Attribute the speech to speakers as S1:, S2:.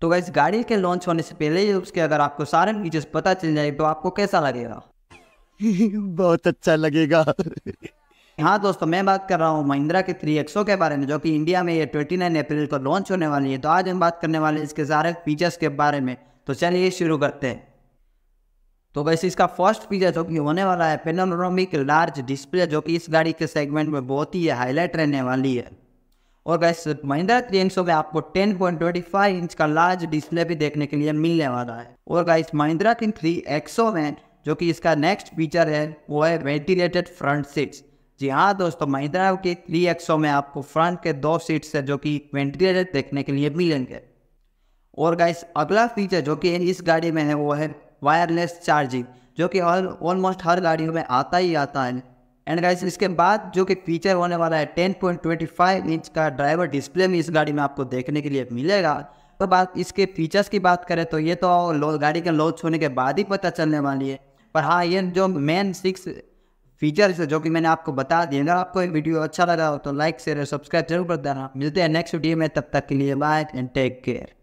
S1: तो वह गाड़ी के लॉन्च होने से पहले ही उसके अगर आपको सारे फीचर्स पता चल जाए तो आपको कैसा लगेगा
S2: बहुत अच्छा लगेगा
S1: हाँ दोस्तों मैं बात कर रहा हूँ महिंद्रा के थ्री एक्सो के बारे में जो कि इंडिया में ये ट्वेंटी नाइन अप्रैल को लॉन्च होने वाली है तो आज हम बात करने वाले इसके सारे फीचर्स के बारे में तो चलिए शुरू करते हैं तो वैसे इसका फर्स्ट फीचर जो कि होने वाला है पेनोरोमिक लार्ज डिस्प्ले जो कि इस गाड़ी के सेगमेंट में बहुत ही हाईलाइट रहने वाली है और गैस तो महिंद्रा थ्री एक्सो में आपको 10.25 इंच का लार्ज डिस्प्ले भी देखने के लिए मिलने वाला है और गैस महिंद्रा की थ्री एक्सो में जो कि इसका नेक्स्ट फीचर है वो है वेंटिलेटेड फ्रंट सीट्स जी हाँ दोस्तों महिंद्रा के थ्री एक्सो में आपको फ्रंट के दो सीट्स है जो कि वेंटिलेटेड देखने के लिए मिलेंगे और गाइस अगला फीचर जो कि इस गाड़ी में है वो है वायरलेस चार्जिंग जो कि ऑलमोस्ट हर गाड़ियों में आता ही आता है एंड गाइस इसके बाद जो कि फीचर होने वाला है 10.25 इंच का ड्राइवर डिस्प्ले में इस गाड़ी में आपको देखने के लिए मिलेगा तो बात इसके फीचर्स की बात करें तो ये तो गाड़ी के लॉन्च होने के बाद ही पता चलने वाली है पर हाँ ये जो मेन सिक्स फीचर्स जो कि मैंने आपको बता दिए अगर आपको वीडियो अच्छा लगा हो तो लाइक शेयर सब्सक्राइब जरूर कर देना मिलते हैं नेक्स्ट वीडियो में तब तक के लिए बाय एंड टेक केयर